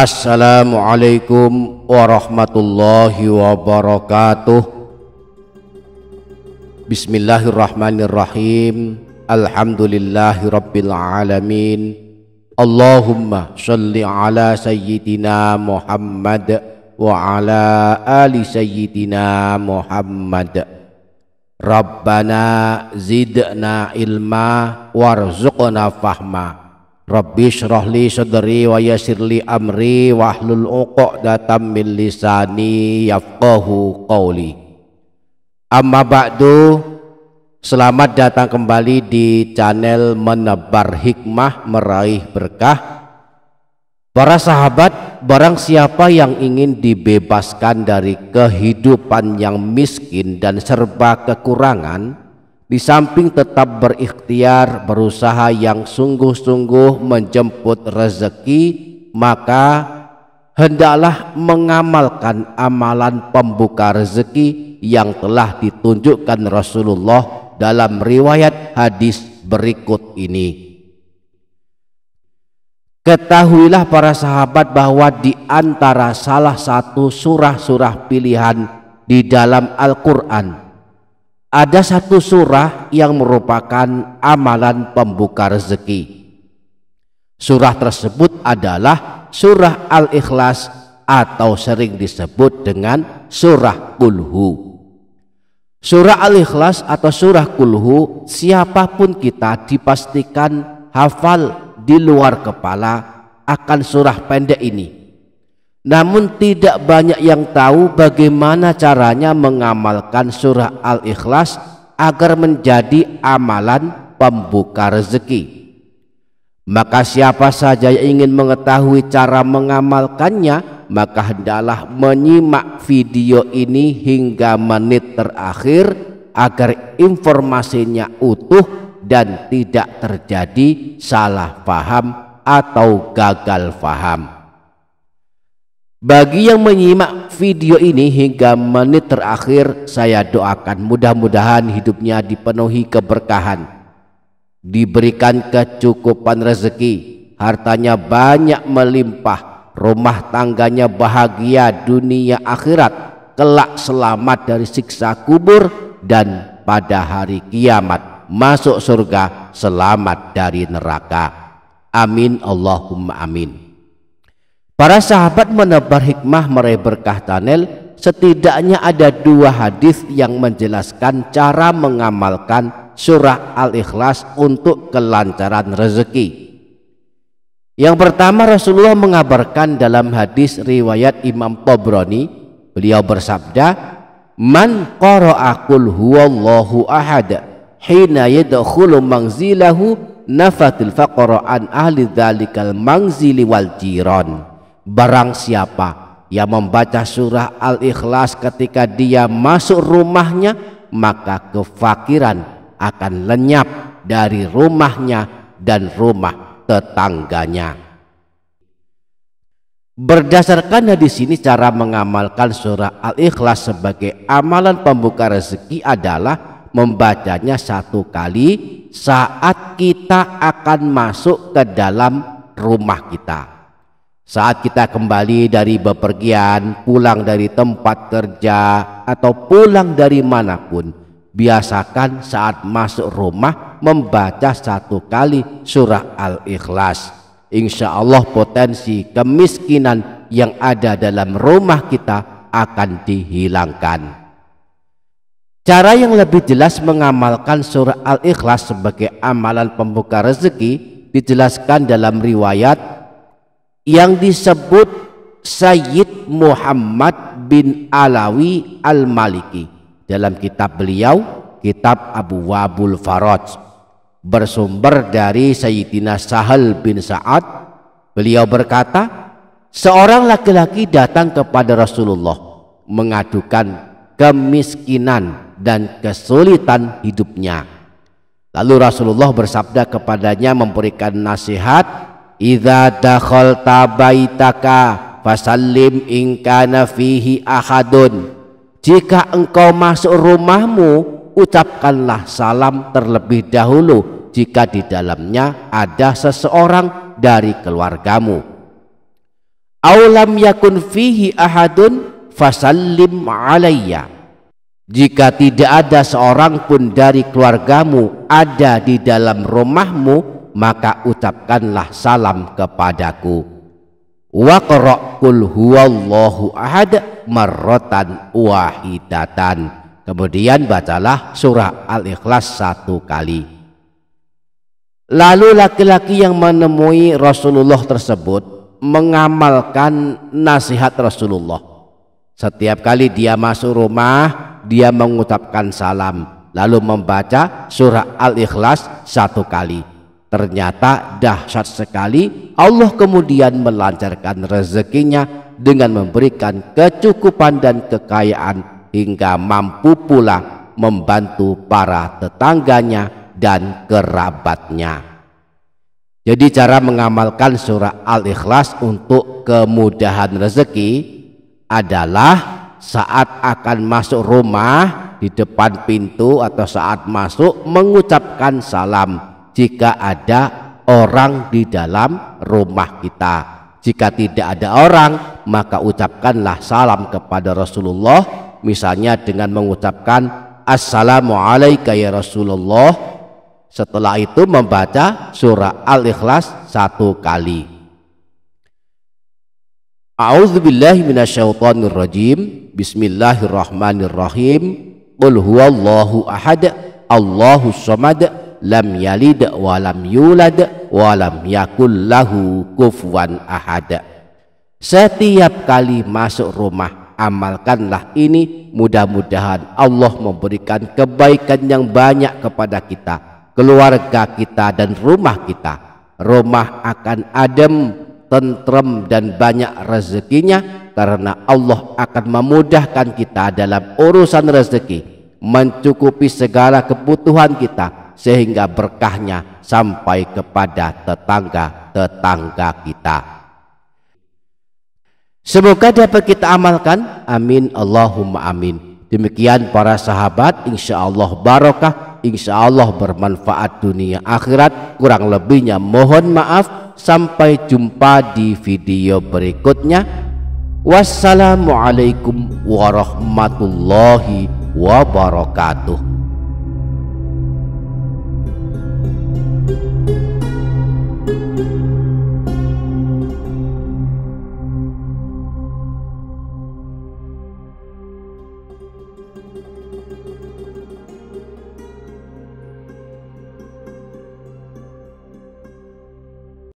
Assalamualaikum warahmatullahi wabarakatuh Bismillahirrahmanirrahim Alhamdulillahi Allahumma salli ala sayyidina Muhammad Wa ala ali sayyidina Muhammad Rabbana zidna ilma warzuqna fahma Rabbi syrah li sadri wa yassir li amri wahlul 'uqdatam min lisani yafqahu qawli. Amma ba'du, selamat datang kembali di channel Menebar Hikmah Meraih Berkah. Para sahabat, barang siapa yang ingin dibebaskan dari kehidupan yang miskin dan serba kekurangan, di samping tetap berikhtiar, berusaha yang sungguh-sungguh menjemput rezeki, maka hendaklah mengamalkan amalan pembuka rezeki yang telah ditunjukkan Rasulullah dalam riwayat hadis berikut ini. Ketahuilah para sahabat bahwa di antara salah satu surah-surah pilihan di dalam Al-Quran ada satu surah yang merupakan amalan pembuka rezeki. Surah tersebut adalah surah Al-Ikhlas atau sering disebut dengan surah Kulhu. Surah Al-Ikhlas atau surah Kulhu siapapun kita dipastikan hafal di luar kepala akan surah pendek ini namun tidak banyak yang tahu bagaimana caranya mengamalkan surah Al-Ikhlas agar menjadi amalan pembuka rezeki. Maka siapa saja yang ingin mengetahui cara mengamalkannya, maka hendaklah menyimak video ini hingga menit terakhir agar informasinya utuh dan tidak terjadi salah paham atau gagal paham. Bagi yang menyimak video ini hingga menit terakhir, saya doakan mudah-mudahan hidupnya dipenuhi keberkahan, diberikan kecukupan rezeki, hartanya banyak melimpah, rumah tangganya bahagia, dunia akhirat kelak selamat dari siksa kubur dan pada hari kiamat masuk surga selamat dari neraka. Amin Allahumma amin. Para sahabat menebar hikmah meraih berkah Tanel setidaknya ada dua hadis yang menjelaskan cara mengamalkan surah Al-Ikhlas untuk kelancaran rezeki. Yang pertama Rasulullah mengabarkan dalam hadis riwayat Imam Tobroni, beliau bersabda, "Man qara'a qul huwallahu ahad hina yadkhulu manzilahu nafatil faqra an ahli dzalikal manzili wal jiran." Barang siapa yang membaca surah Al-Ikhlas ketika dia masuk rumahnya, maka kefakiran akan lenyap dari rumahnya dan rumah tetangganya. Berdasarkan hadis ini cara mengamalkan surah Al-Ikhlas sebagai amalan pembuka rezeki adalah membacanya satu kali saat kita akan masuk ke dalam rumah kita saat kita kembali dari bepergian, pulang dari tempat kerja, atau pulang dari manapun, biasakan saat masuk rumah membaca satu kali surah Al-Ikhlas. Insya Allah potensi kemiskinan yang ada dalam rumah kita akan dihilangkan. Cara yang lebih jelas mengamalkan surah Al-Ikhlas sebagai amalan pembuka rezeki dijelaskan dalam riwayat yang disebut Sayyid Muhammad bin Alawi Al-Maliki dalam kitab beliau kitab Abu Wabul Faraj bersumber dari Sayyidina Sahal bin Sa'ad beliau berkata seorang laki-laki datang kepada Rasulullah mengadukan kemiskinan dan kesulitan hidupnya lalu Rasulullah bersabda kepadanya memberikan nasihat Idza dakhalta baitaka fasallim in kana fihi ahadun. Jika engkau masuk rumahmu, ucapkanlah salam terlebih dahulu jika di dalamnya ada seseorang dari keluargamu. Aulam yakun fihi ahadun fasallim alayya. Jika tidak ada seorang pun dari keluargamu ada di dalam rumahmu, maka ucapkanlah salam kepadaku waqra qul huwallahu ahad marratan wahidatan kemudian bacalah surah al-ikhlas satu kali lalu laki-laki yang menemui Rasulullah tersebut mengamalkan nasihat Rasulullah setiap kali dia masuk rumah dia mengucapkan salam lalu membaca surah al-ikhlas satu kali Ternyata dahsyat sekali Allah kemudian melancarkan rezekinya dengan memberikan kecukupan dan kekayaan hingga mampu pula membantu para tetangganya dan kerabatnya. Jadi cara mengamalkan surah Al-Ikhlas untuk kemudahan rezeki adalah saat akan masuk rumah di depan pintu atau saat masuk mengucapkan salam jika ada orang di dalam rumah kita. Jika tidak ada orang, maka ucapkanlah salam kepada Rasulullah, misalnya dengan mengucapkan Assalamualaikum ya Rasulullah. Setelah itu membaca surah Al-Ikhlas satu kali. A'udzubillahi minasyaitonirrajim. Bismillahirrahmanirrahim. Qul huwallahu ahad, Allahus samad, lam yalid wa lam yulad wa lam yakul lahu kufuwan ahad. Setiap kali masuk rumah amalkanlah ini mudah-mudahan Allah memberikan kebaikan yang banyak kepada kita, keluarga kita dan rumah kita. Rumah akan adem, tentrem dan banyak rezekinya karena Allah akan memudahkan kita dalam urusan rezeki, mencukupi segala kebutuhan kita sehingga berkahnya sampai kepada tetangga-tetangga kita. Semoga dapat kita amalkan. Amin. Allahumma amin. Demikian para sahabat, insya Allah barokah, insya Allah bermanfaat dunia akhirat. Kurang lebihnya mohon maaf. Sampai jumpa di video berikutnya. Wassalamualaikum warahmatullahi wabarakatuh. Thank you.